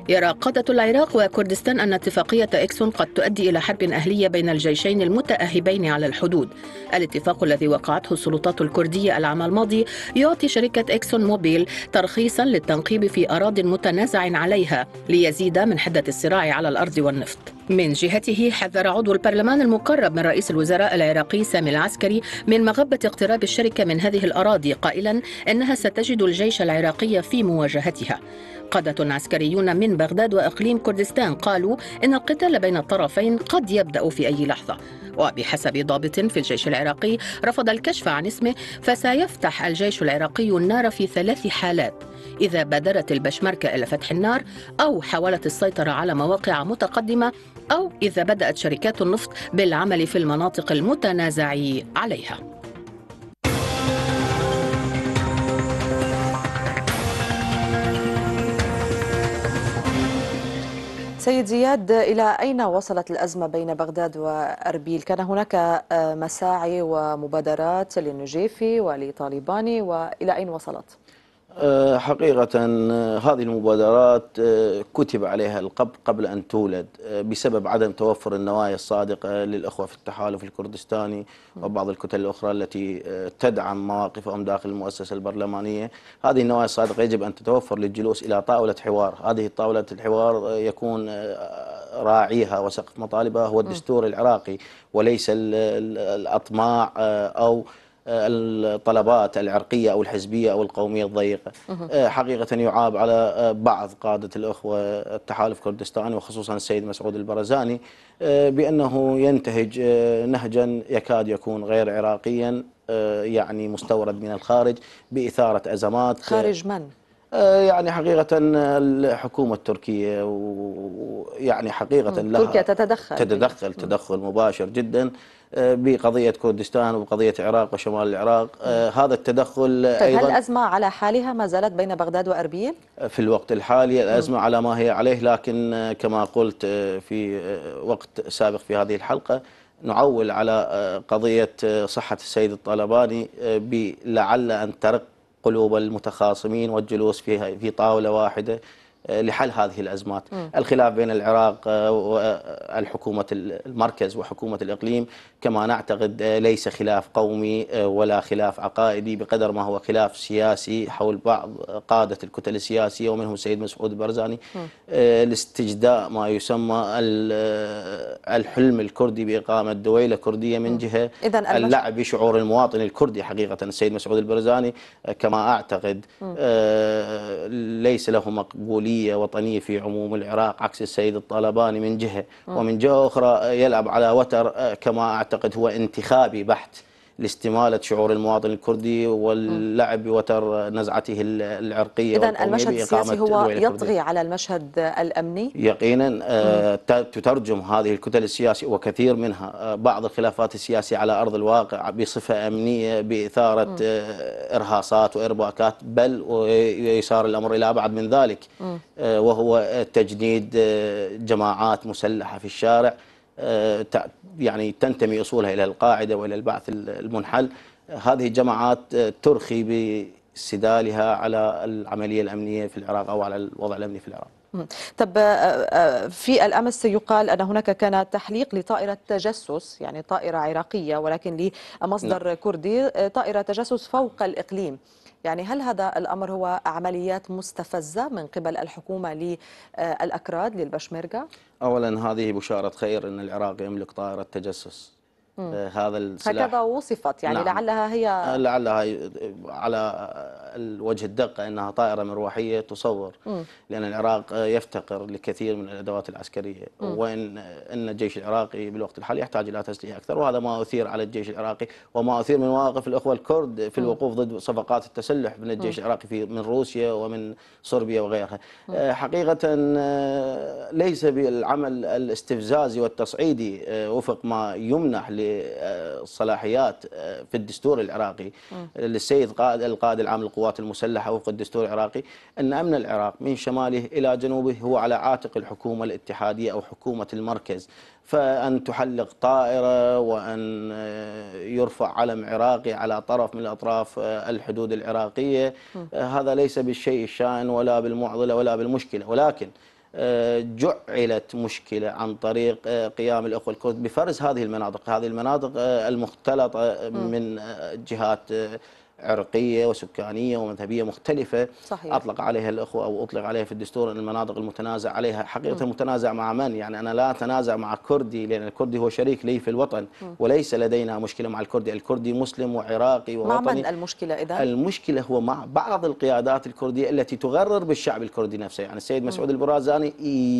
يرى قادة العراق وكردستان أن اتفاقية إكسون قد تؤدي إلى حرب أهلية بين الجيشين المتأهبين على الحدود الاتفاق الذي وقعته السلطات الكردية العام الماضي يعطي شركة إكسون موبيل ترخيصا للتنقيب في أراض متنازع عليها ليزيد من حدة الصراع على الأرض والنفط من جهته حذر عضو البرلمان المقرب من رئيس الوزراء العراقي سامي العسكري من مغبة اقتراب الشركة من هذه الأراضي قائلا إنها ستجد الجيش العراقي في مواجهتها قادة عسكريون من بغداد وإقليم كردستان قالوا إن القتال بين الطرفين قد يبدأ في أي لحظة وبحسب ضابط في الجيش العراقي رفض الكشف عن اسمه فسيفتح الجيش العراقي النار في ثلاث حالات إذا بادرت البشمركة إلى فتح النار أو حاولت السيطرة على مواقع متقدمة أو إذا بدأت شركات النفط بالعمل في المناطق المتنازع عليها سيد زياد إلى أين وصلت الأزمة بين بغداد وأربيل؟ كان هناك آه، مساعي ومبادرات للنجيفي ولطالباني وإلى أين وصلت؟ آه، حقيقة آه، هذه المبادرات آه، كتب عليها القبض قبل أن تولد بسبب عدم توفر النوايا الصادقة للأخوة في التحالف الكردستاني وبعض الكتل الأخرى التي تدعم مواقفهم داخل المؤسسة البرلمانية هذه النوايا الصادقة يجب أن تتوفر للجلوس إلى طاولة حوار هذه طاولة الحوار يكون راعيها وسقف مطالبها هو الدستور العراقي وليس الأطماع أو آه، الطلبات العرقية أو الحزبية أو القومية الضيقة آه، حقيقة يعاب على آه، بعض قادة الأخوة التحالف كردستان وخصوصا السيد مسعود البرزاني بأنه ينتهج نهجا يكاد يكون غير عراقيا يعني مستورد من الخارج بإثارة أزمات خارج من؟ يعني حقيقة الحكومة التركية ويعني حقيقة لها تركيا تتدخل تتدخل تدخل مباشر جدا آه، بقضية كردستان وقضية العراق وشمال العراق آه، هذا التدخل طيب أيضا هل الأزمة على حالها ما زالت بين بغداد وأربيل؟ آه، في الوقت الحالي الأزمة على ما هي عليه لكن كما قلت في وقت سابق في هذه الحلقة نعول على قضية صحة السيد الطالباني لعل أن ترق قلوب المتخاصمين والجلوس فيها في طاولة واحدة آه، لحل هذه الأزمات م. الخلاف بين العراق آه، والحكومة آه، المركز وحكومة الإقليم كما نعتقد ليس خلاف قومي ولا خلاف عقائدي بقدر ما هو خلاف سياسي حول بعض قادة الكتل السياسية ومنهم السيد مسعود البرزاني لاستجداء ما يسمى الحلم الكردي بإقامة دويلة كردية من جهة اللعب بشعور المواطن الكردي حقيقة السيد مسعود البرزاني كما أعتقد ليس له مقبولية دولية وطنية في عموم العراق عكس السيد الطالباني من جهة آه. ومن جهة أخرى يلعب على وتر آه، كما أعتقد هو انتخابي بحت لاستماله شعور المواطن الكردي واللعب بوتر نزعته العرقيه اذا المشهد السياسي هو يطغي على المشهد الامني يقينا آه، تترجم هذه الكتل السياسيه وكثير منها آه، بعض الخلافات السياسيه على ارض الواقع بصفه امنيه باثاره آه، ارهاصات وارباكات بل ويسار الامر الى ابعد من ذلك وهو تجنيد جماعات مسلحه في الشارع آه، يعني تنتمي أصولها إلى القاعدة وإلى البعث المنحل هذه الجماعات آه، ترخي باستدالها على العملية الأمنية في العراق أو على الوضع الأمني في العراق طب آه، في الامس يقال ان هناك كان تحليق لطائره تجسس يعني طائره عراقيه ولكن لمصدر نعم. كردي طائره تجسس فوق الاقليم يعني هل هذا الامر هو عمليات مستفزه من قبل الحكومه للاكراد للبشمركه اولا هذه بشاره خير ان العراق يملك طائره تجسس آه، هذا السلاح هكذا وصفت يعني نعم. لعلها هي آه، لعلها على الوجه الدقة أنها طائرة مروحية تصور م. لأن العراق يفتقر لكثير من الأدوات العسكرية م. وإن أن الجيش العراقي بالوقت الحالي يحتاج إلى تسليح أكثر وهذا ما أثير على الجيش العراقي وما أثير من مواقف الأخوة الكرد في الوقوف ضد صفقات التسلح من الجيش م. العراقي في من روسيا ومن صربيا وغيرها آه، حقيقة ليس بالعمل الاستفزازي والتصعيدي وفق ما يمنح صلاحيات آه، في الدستور العراقي للسيد قائد القائد العام للقوات المسلحه وفق الدستور العراقي ان امن العراق من شماله الى جنوبه هو على عاتق الحكومه الاتحاديه او حكومه المركز فأن تحلق طائرة وأن آه، يرفع علم عراقي على طرف من أطراف آه، الحدود العراقية هذا ليس بالشيء الشائن ولا بالمعضلة ولا بالمشكلة ولكن جعلت مشكلة عن طريق آه، قيام الأخوة الكرد بفرز هذه المناطق هذه المناطق آه، المختلطة آه، من جهات عرقية وسكانية ومذهبية مختلفة صحيح. أطلق عليها الأخوة أو أطلق عليها في الدستور المناطق المتنازع عليها حقيقة م. متنازع مع من يعني أنا لا أتنازع مع كردي لأن الكردي هو شريك لي في الوطن م. وليس لدينا مشكلة مع الكردي الكردي مسلم وعراقي ووطني مع من المشكلة إذا؟ المشكلة هو مع بعض القيادات الكردية التي تغرر بالشعب الكردي نفسه يعني السيد مسعود م. البرازاني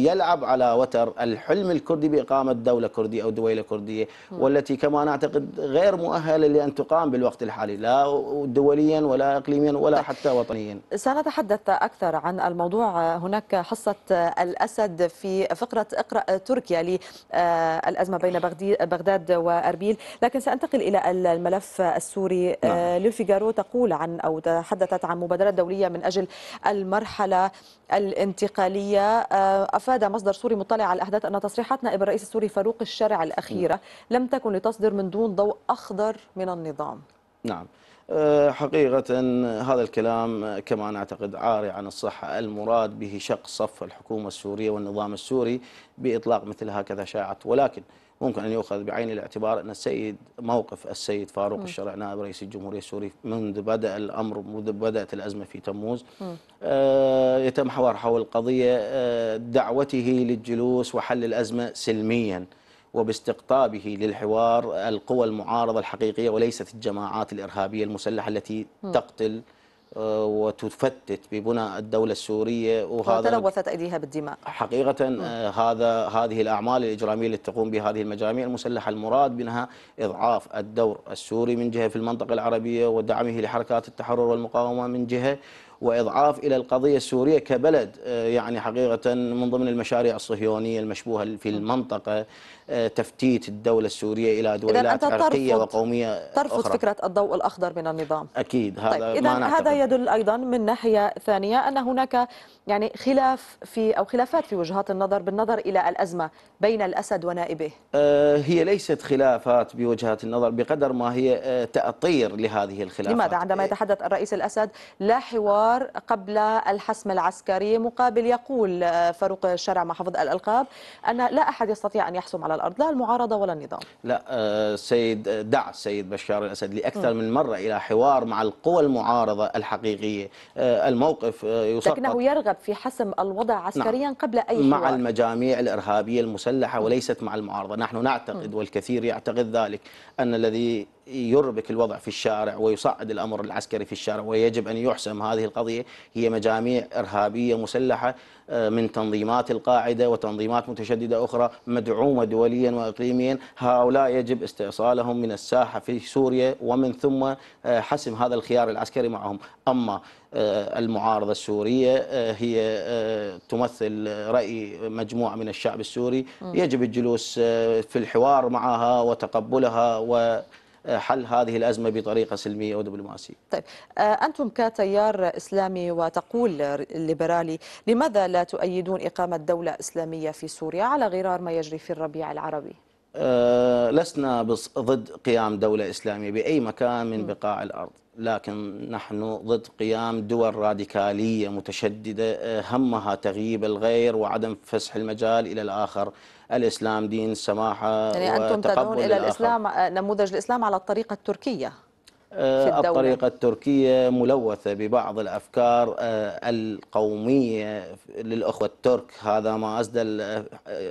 يلعب على وتر الحلم الكردي بإقامة دولة كردية أو دويلة كردية والتي كما نعتقد غير مؤهلة لأن تقام بالوقت الحالي لا دوليا ولا إقليميا ولا طيب. حتى وطنيا سنتحدث أكثر عن الموضوع هناك حصة الأسد في فقرة اقرأ تركيا للأزمة بين بغداد وأربيل لكن سأنتقل إلى الملف السوري نعم. آه، للفيجارو تقول عن أو تحدثت عن مبادرة دولية من أجل المرحلة الانتقالية آه، أفاد مصدر سوري مطلع على الأحداث أن تصريحات نائب الرئيس السوري فاروق الشرع الأخيرة نعم. لم تكن لتصدر من دون ضوء أخضر من النظام نعم آه، حقيقة هذا الكلام كما نعتقد عاري عن الصحة المراد به شق صف الحكومة السورية والنظام السوري بإطلاق مثل هكذا شاعت ولكن ممكن أن يؤخذ بعين الاعتبار أن السيد موقف السيد فاروق م. الشرع نائب رئيس الجمهورية السورية منذ بدأ الأمر منذ بدأت الأزمة في تموز آه، يتم حوار حول القضية آه، دعوته للجلوس وحل الأزمة سلمياً وباستقطابه للحوار القوى المعارضة الحقيقية وليست الجماعات الإرهابية المسلحة التي تقتل آه، وتفتت ببناء الدولة السورية وهذا تلوثت أيديها بالدماء حقيقة آه، هذا هذه الأعمال الإجرامية التي تقوم بها هذه المجاميع المسلحة المراد منها إضعاف الدور السوري من جهة في المنطقة العربية ودعمه لحركات التحرر والمقاومة من جهة واضعاف الى القضيه السوريه كبلد آه، يعني حقيقه من ضمن المشاريع الصهيونيه المشبوهه في المنطقه تفتيت الدولة السورية إلى دول عرقية وقومية ترفض أخرى. فكرة الضوء الأخضر من النظام أكيد هذا طيب إذا هذا يدل أيضا من ناحية ثانية أن هناك يعني خلاف في أو خلافات في وجهات النظر بالنظر إلى الأزمة بين الأسد ونائبه آه، هي ليست خلافات بوجهات النظر بقدر ما هي آه، تأطير لهذه الخلافات لماذا عندما آه، يتحدث الرئيس الأسد لا حوار قبل الحسم العسكري مقابل يقول فاروق الشرع مع حفظ الألقاب أن لا أحد يستطيع أن يحسم على الأرض لا المعارضة ولا النظام لا السيد آه، آه، دعا السيد بشار الأسد لأكثر من مرة إلى حوار مع القوى المعارضة الحقيقية آه، الموقف يسقط لكنه يرغب في حسم الوضع نعم. عسكريا نعم. قبل أي مع حوار. المجاميع الإرهابية المسلحة وليست مع المعارضة نحن نعتقد والكثير يعتقد ذلك أن الذي يربك الوضع في الشارع ويصعد الأمر العسكري في الشارع ويجب أن يحسم هذه القضية هي مجاميع إرهابية مسلحة آه، من تنظيمات القاعدة وتنظيمات متشددة أخرى مدعومة دوليا وإقليميا هؤلاء يجب استئصالهم من الساحة في سوريا ومن ثم آه، حسم هذا الخيار العسكري معهم أما آه، المعارضة السورية هي تمثل رأي مجموعة من الشعب السوري يجب الجلوس في الحوار معها وتقبلها و حل هذه الأزمة بطريقة سلمية ودبلوماسية طيب آه، أنتم كتيار إسلامي وتقول الليبرالي لماذا لا تؤيدون إقامة دولة إسلامية في سوريا على غرار ما يجري في الربيع العربي؟ أه لسنا ضد قيام دولة إسلامية بأي مكان من بقاع الأرض لكن نحن ضد قيام دول راديكالية متشددة آه، همها تغييب الغير وعدم فسح المجال إلى الآخر الإسلام دين سماحة يعني أنتم تدعون إلى الإسلام آه، نموذج الإسلام على الطريقة التركية آه، الطريقة التركية ملوثة ببعض الأفكار آه، القومية للأخوة الترك هذا ما أسدل آه،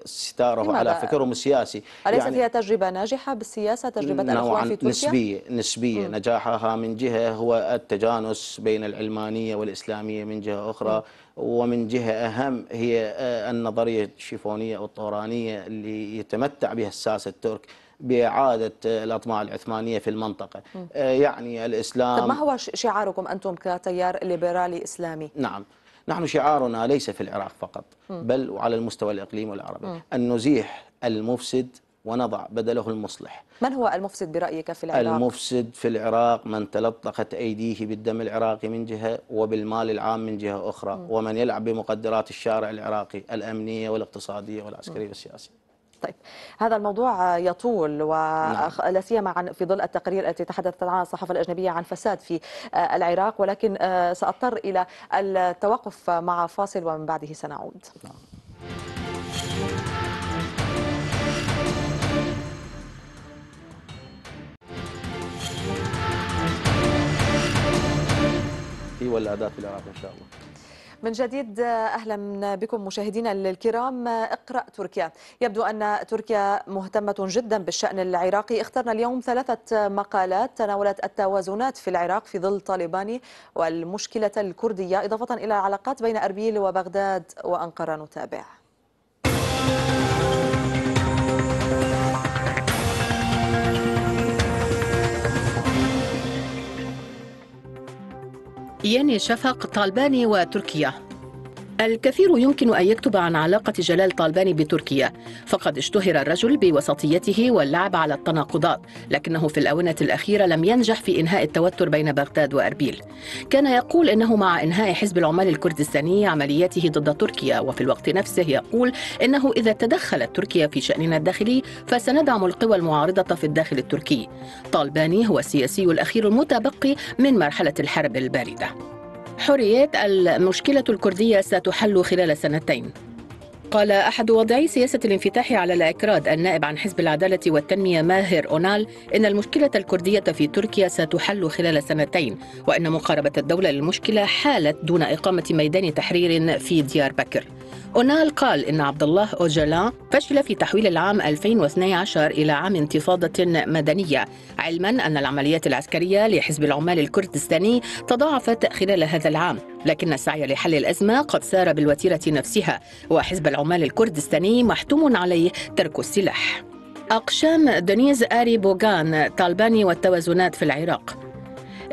ستاره على فكرهم السياسي أليس يعني هي تجربة ناجحة بالسياسة تجربة الأخوان في تركيا؟ نسبية, نسبية نجاحها من جهة هو التجانس بين العلمانية والإسلامية من جهة أخرى م. ومن جهة أهم هي النظرية الشيفونية أو الطهرانية اللي يتمتع بها الساسة الترك باعاده الاطماع العثمانيه في المنطقه آه، يعني الاسلام طب ما هو شعاركم انتم كتيار ليبرالي اسلامي نعم نحن شعارنا ليس في العراق فقط بل وعلى المستوى الاقليمي والعربي ان نزيح المفسد ونضع بدله المصلح من هو المفسد برأيك في العراق؟ المفسد في العراق من تلطخت أيديه بالدم العراقي من جهة وبالمال العام من جهة أخرى م. ومن يلعب بمقدرات الشارع العراقي الأمنية والاقتصادية والعسكرية والسياسية طيب هذا الموضوع يطول نعم. ولا سيما عن في ظل التقرير التي تحدثت عنها الصحافه الاجنبيه عن فساد في العراق ولكن آه، ساضطر الى التوقف مع فاصل ومن بعده سنعود. والاداء في العراق ان شاء الله. من جديد أهلا بكم مشاهدينا الكرام اقرأ تركيا يبدو أن تركيا مهتمة جدا بالشأن العراقي اخترنا اليوم ثلاثة مقالات تناولت التوازنات في العراق في ظل طالباني والمشكلة الكردية إضافة إلى العلاقات بين أربيل وبغداد وأنقرة نتابع ياني شفق طالباني وتركيا الكثير يمكن أن يكتب عن علاقة جلال طالباني بتركيا فقد اشتهر الرجل بوسطيته واللعب على التناقضات لكنه في الأونة الأخيرة لم ينجح في إنهاء التوتر بين بغداد وأربيل كان يقول إنه مع إنهاء حزب العمال الكردستاني عملياته ضد تركيا وفي الوقت نفسه يقول إنه إذا تدخلت تركيا في شأننا الداخلي فسندعم القوى المعارضة في الداخل التركي طالباني هو السياسي الأخير المتبقي من مرحلة الحرب الباردة حريات المشكلة الكردية ستحل خلال سنتين قال أحد وضعي سياسة الانفتاح على الأكراد النائب عن حزب العدالة والتنمية ماهر أونال إن المشكلة الكردية في تركيا ستحل خلال سنتين وإن مقاربة الدولة للمشكلة حالت دون إقامة ميدان تحرير في ديار بكر أونال قال إن عبد الله أوجلان فشل في تحويل العام 2012 إلى عام انتفاضة مدنية علما أن العمليات العسكرية لحزب العمال الكردستاني تضاعفت خلال هذا العام لكن السعي لحل الأزمة قد سار بالوتيرة نفسها وحزب العمال الكردستاني محتوم عليه ترك السلاح أقشام دونيز آري بوغان طالباني والتوازنات في العراق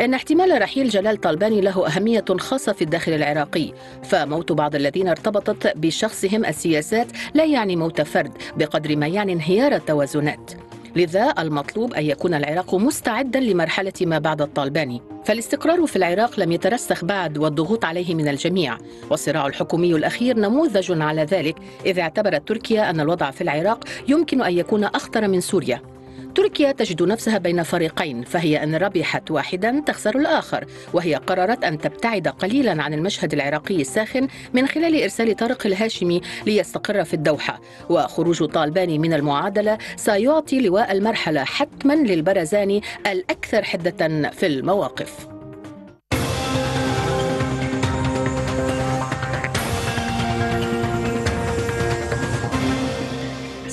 إن احتمال رحيل جلال طالباني له أهمية خاصة في الداخل العراقي فموت بعض الذين ارتبطت بشخصهم السياسات لا يعني موت فرد بقدر ما يعني انهيار التوازنات لذا المطلوب أن يكون العراق مستعدا لمرحلة ما بعد الطالباني فالاستقرار في العراق لم يترسخ بعد والضغوط عليه من الجميع والصراع الحكومي الأخير نموذج على ذلك إذ اعتبرت تركيا أن الوضع في العراق يمكن أن يكون أخطر من سوريا تركيا تجد نفسها بين فريقين فهي إن ربحت واحدا تخسر الآخر وهي قررت أن تبتعد قليلا عن المشهد العراقي الساخن من خلال إرسال طارق الهاشمي ليستقر في الدوحة وخروج طالباني من المعادلة سيعطي لواء المرحلة حتما للبرزاني الأكثر حدة في المواقف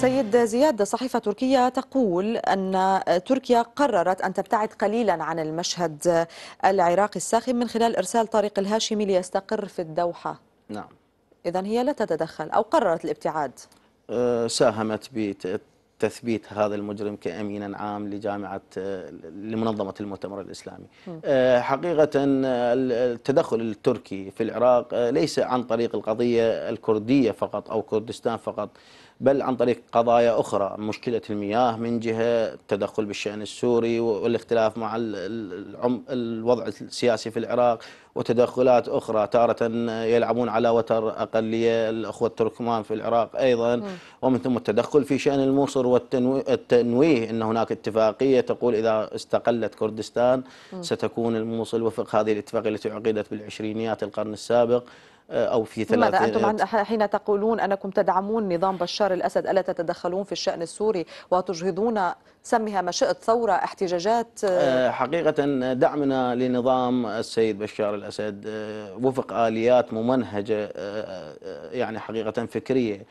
سيد زياد صحيفة تركية تقول أن تركيا قررت أن تبتعد قليلا عن المشهد العراقي الساخن من خلال إرسال طارق الهاشمي ليستقر في الدوحة نعم إذا هي لا تتدخل أو قررت الابتعاد أه، ساهمت بتثبيت هذا المجرم كأمينا عام لجامعة لمنظمة المؤتمر الإسلامي أه، حقيقة التدخل التركي في العراق أه، ليس عن طريق القضية الكردية فقط أو كردستان فقط بل عن طريق قضايا أخرى مشكلة المياه من جهة التدخل بالشأن السوري والاختلاف مع الوضع السياسي في العراق وتدخلات أخرى تارة يلعبون على وتر أقلية الأخوة التركمان في العراق أيضا ومن ثم التدخل في شأن الموصل والتنويه أن هناك اتفاقية تقول إذا استقلت كردستان ستكون الموصل وفق هذه الاتفاقية التي عقدت بالعشرينيات القرن السابق آه، أو في ثلاثة ماذا أنتم حين تقولون أنكم تدعمون نظام بشار الأسد ألا تتدخلون في الشأن السوري وتجهضون سمها ما شئت ثورة احتجاجات آه، آه، حقيقة دعمنا لنظام السيد بشار الأسد آه، وفق آليات ممنهجة يعني حقيقة فكرية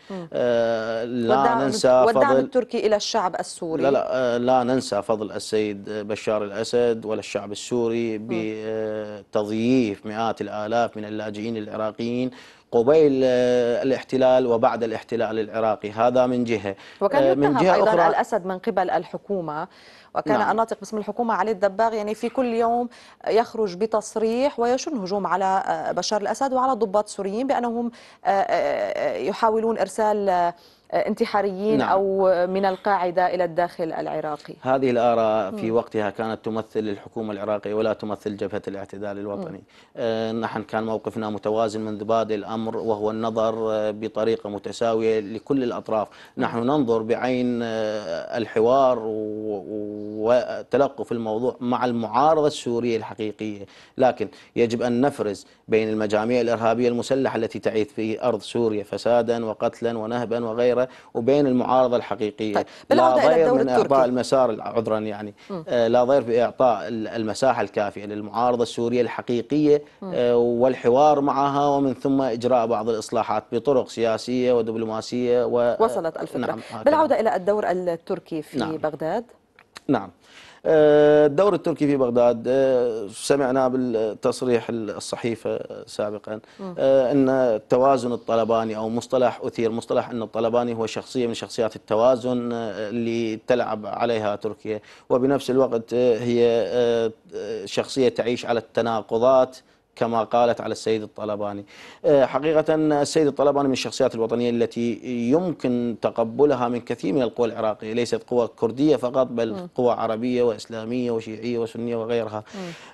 لا ننسى والدعم فضل التركي إلى الشعب السوري لا, لا, لا ننسى فضل السيد بشار الأسد ولا الشعب السوري بتضييف مئات الآلاف من اللاجئين العراقيين قبيل آه، الاحتلال وبعد الاحتلال العراقي هذا من جهة وكان آه، من جهة أيضا أخرى الأسد من قبل الحكومة وكان نعم. الناطق باسم الحكومة علي الدباغ يعني في كل يوم يخرج بتصريح ويشن هجوم على آه، بشار الأسد وعلى ضباط سوريين بأنهم يحاولون إرسال آه، انتحاريين نعم. أو من القاعدة إلى الداخل العراقي هذه الآراء في وقتها كانت تمثل الحكومة العراقية ولا تمثل جبهة الاعتدال الوطني آه، نحن كان موقفنا متوازن منذ بادئ الأمر وهو النظر آه، بطريقة متساوية لكل الأطراف نحن ننظر بعين الحوار وتلقف الموضوع مع المعارضة السورية الحقيقية لكن يجب أن نفرز بين المجاميع الإرهابية المسلحة التي تعيث في أرض سوريا فسادا وقتلا ونهبا وغيرها الصغيره وبين المعارضه الحقيقيه طيب. لا ضير من التركي. اعطاء المسار عذرا يعني آه لا ضير في اعطاء المساحه الكافيه للمعارضه السوريه الحقيقيه آه والحوار معها ومن ثم اجراء بعض الاصلاحات بطرق سياسيه ودبلوماسيه و... وصلت الفكره نعم آه، بالعوده الى الدور التركي في نعم. بغداد نعم آه، الدور التركي في بغداد آه، سمعنا بالتصريح الصحيفة سابقا آه، أن التوازن الطلباني أو مصطلح أثير مصطلح أن الطلباني هو شخصية من شخصيات التوازن اللي تلعب عليها تركيا وبنفس الوقت هي شخصية تعيش على التناقضات كما قالت على السيد الطلباني آه، حقيقة السيد الطلباني من الشخصيات الوطنية التي يمكن تقبلها من كثير من القوى العراقية ليست قوى كردية فقط بل قوى عربية وإسلامية وشيعية وسنية وغيرها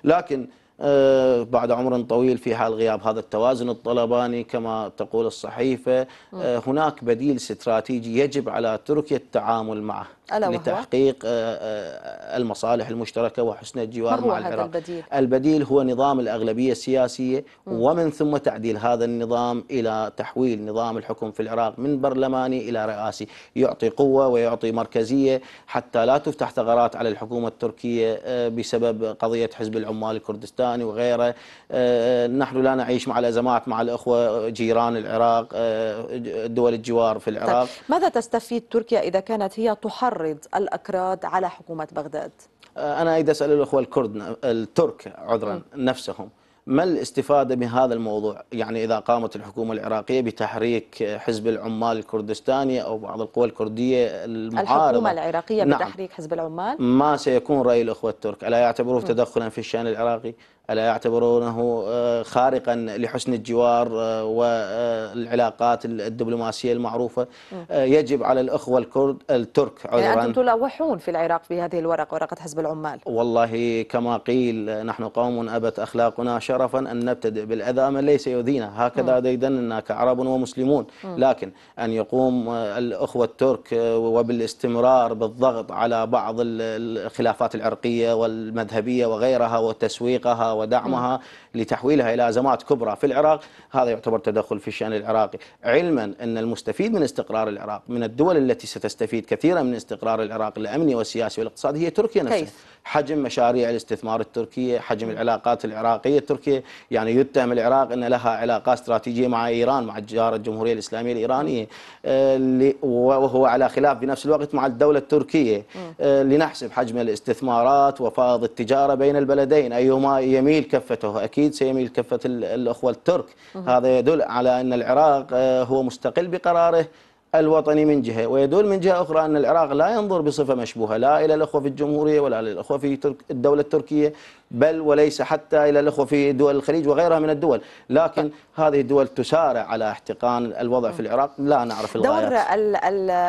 لكن آه، بعد عمر طويل في حال غياب هذا التوازن الطلباني كما تقول الصحيفة آه، هناك بديل استراتيجي يجب على تركيا التعامل معه لتحقيق آه، المصالح المشتركة وحسن الجوار مع العراق البديل؟ البديل هو نظام الأغلبية السياسية ومن ثم تعديل هذا النظام إلى تحويل نظام الحكم في العراق من برلماني إلى رئاسي يعطي قوة ويعطي مركزية حتى لا تفتح ثغرات على الحكومة التركية بسبب قضية حزب العمال الكردستان السوداني وغيره آه، نحن لا نعيش مع الأزمات مع الأخوة جيران العراق آه، دول الجوار في طيب، العراق طيب. ماذا تستفيد تركيا إذا كانت هي تحرض الأكراد على حكومة بغداد؟ آه، أنا إذا أسأل الأخوة الكرد الترك عذرا م. نفسهم ما الاستفادة من هذا الموضوع يعني إذا قامت الحكومة العراقية بتحريك حزب العمال الكردستاني أو بعض القوى الكردية المعارضة الحكومة العراقية نعم. بتحريك حزب العمال ما سيكون رأي الأخوة الترك ألا يعتبروه تدخلا في الشأن العراقي ألا يعتبرونه آه، خارقا لحسن الجوار آه، والعلاقات الدبلوماسية المعروفة آه، يجب على الأخوة الكرد الترك عذرا يعني أنتم تلوحون في العراق بهذه الورقة ورقة حزب العمال والله كما قيل نحن قوم أبت أخلاقنا شرفا أن نبتدئ بالأذى من ليس يؤذينا هكذا ديدننا كعرب ومسلمون لكن أن يقوم الأخوة الترك وبالاستمرار بالضغط على بعض الخلافات العرقية والمذهبية وغيرها وتسويقها ودعمها نعم. لتحويلها إلى أزمات كبرى في العراق هذا يعتبر تدخل في الشأن العراقي علما أن المستفيد من استقرار العراق من الدول التي ستستفيد كثيرا من استقرار العراق الأمني والسياسي والاقتصادي هي تركيا نفسها كيف؟ حجم مشاريع الاستثمار التركية حجم العلاقات العراقية التركية يعني يتهم العراق أن لها علاقات استراتيجية مع إيران مع الجارة الجمهورية الإسلامية الإيرانية آه، وهو على خلاف بنفس الوقت مع الدولة التركية آه، لنحسب حجم الاستثمارات وفائض التجارة بين البلدين أيهما يميل كفته أكيد سيميل كفة الأخوة الترك هذا يدل على أن العراق آه، هو مستقل بقراره الوطني من جهة ويدل من جهة أخرى أن العراق لا ينظر بصفة مشبوهة لا إلى الأخوة في الجمهورية ولا إلى الأخوة في الدولة التركية بل وليس حتى إلى الأخوة في دول الخليج وغيرها من الدول لكن هذه الدول تسارع على احتقان الوضع في العراق لا نعرف الغاية دور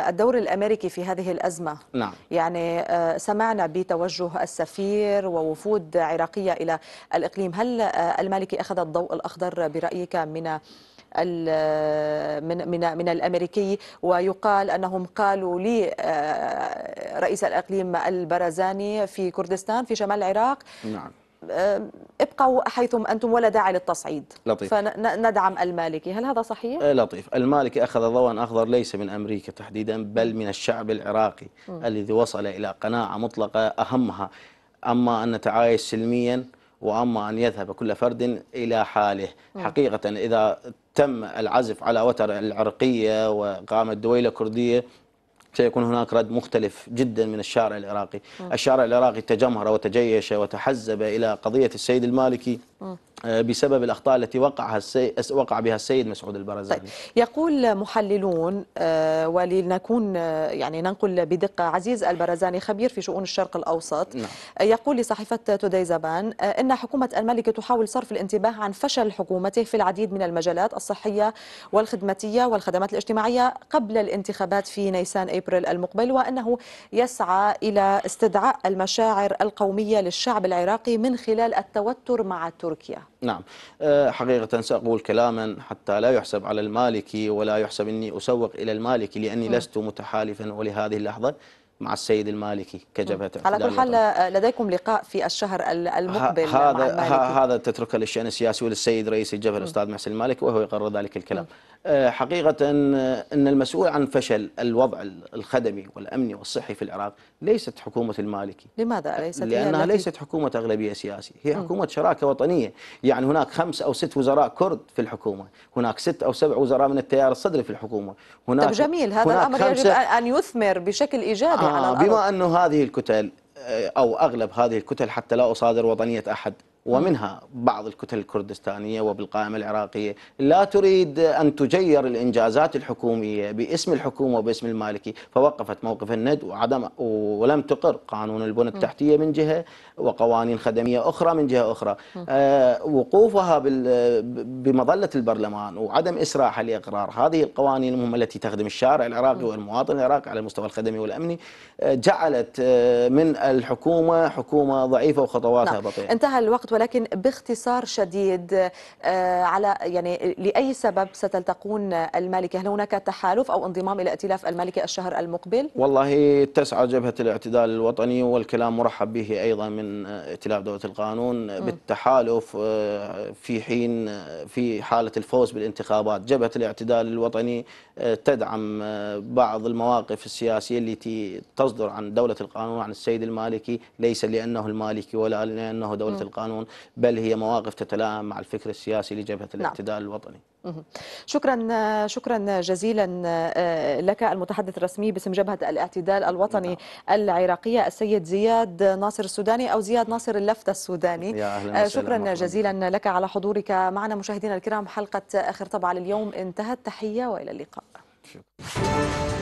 الدور الأمريكي في هذه الأزمة نعم. يعني آه، سمعنا بتوجه السفير ووفود عراقية إلى الإقليم هل آه، المالكي أخذ الضوء الأخضر برأيك من من من من الامريكي ويقال انهم قالوا لي آه، رئيس الاقليم البرزاني في كردستان في شمال العراق نعم آه، ابقوا حيثم أنتم ولا داعي للتصعيد لطيف فندعم المالكي هل هذا صحيح؟ آه، لطيف المالكي أخذ ضوءا أخضر ليس من أمريكا تحديدا بل من الشعب العراقي م. الذي وصل إلى قناعة مطلقة أهمها أما أن نتعايش سلميا وأما أن يذهب كل فرد إلى حاله م. حقيقة إذا تم العزف على وتر العرقية وقامت دويلة كردية سيكون هناك رد مختلف جدا من الشارع العراقي الشارع العراقي تجمهر وتجيش وتحزب إلى قضية السيد المالكي م. آه، بسبب الأخطاء التي وقعها السي... وقع بها السيد مسعود البرزاني طيب. يقول محللون آه، ولنكون آه، يعني ننقل بدقة عزيز البرزاني خبير في شؤون الشرق الأوسط نعم. يقول لصحيفة توداي زبان إن حكومة الملك تحاول صرف الانتباه عن فشل حكومته في العديد من المجالات الصحية والخدماتية والخدمات الاجتماعية قبل الانتخابات في نيسان أبريل المقبل وأنه يسعى إلى استدعاء المشاعر القومية للشعب العراقي من خلال التوتر مع تركيا نعم آه، حقيقة سأقول كلاما حتى لا يحسب على المالكي ولا يحسب أني أسوق إلى المالكي لأني لست متحالفا ولهذه اللحظة مع السيد المالكي كجبهة على كل حال لديكم لقاء في الشهر المقبل هذا مع المالكي. هذا تترك للشأن السياسي وللسيد رئيس الجبهة الأستاذ محسن المالكي وهو يقرر ذلك الكلام م. آه، حقيقة أن المسؤول عن فشل الوضع الخدمي والأمني والصحي في العراق ليست حكومة المالكي لماذا ليست لأنها التي... ليست حكومة أغلبية سياسية هي حكومة م. شراكة وطنية يعني هناك خمس أو ست وزراء كرد في الحكومة هناك ست أو سبع وزراء من التيار الصدري في الحكومة هناك طب جميل هذا هناك الأمر يجب أن يثمر بشكل إيجابي آه، بما أنه هذه الكتل آه، أو أغلب هذه الكتل حتى لا أصادر وطنية أحد ومنها بعض الكتل الكردستانية وبالقائمة العراقية لا تريد أن تجير الإنجازات الحكومية باسم الحكومة وباسم المالكي فوقفت موقف الند وعدم ولم تقر قانون البنى التحتية من جهة وقوانين خدمية أخرى من جهة أخرى آه، وقوفها بمظلة البرلمان وعدم إسراحها لإقرار هذه القوانين المهمة التي تخدم الشارع العراقي والمواطن العراقي على المستوى الخدمي والأمني آه، جعلت آه، من الحكومة حكومة ضعيفة وخطواتها نعم. بطيئة انتهى الوقت ولكن باختصار شديد آه، على يعني لاي سبب ستلتقون المالكه؟ هل هناك تحالف او انضمام الى ائتلاف المالكه الشهر المقبل؟ والله تسعى جبهه الاعتدال الوطني والكلام مرحب به ايضا من ائتلاف دوله القانون بالتحالف آه، في حين آه، في حاله الفوز بالانتخابات، جبهه الاعتدال الوطني تدعم بعض المواقف السياسيه التي تصدر عن دوله القانون عن السيد المالكي ليس لانه المالكي ولا لانه دوله م. القانون القانون بل هي مواقف تتلائم مع الفكر السياسي لجبهة الاعتدال نعم. الوطني شكرا شكرا جزيلا آه، لك المتحدث الرسمي باسم جبهة الاعتدال الوطني نعم. العراقية السيد زياد ناصر السوداني أو زياد ناصر اللفتة السوداني آه، شكرا جزيلا لك على حضورك معنا مشاهدينا الكرام حلقة آخر طبعا لليوم انتهت تحية وإلى اللقاء شكرا.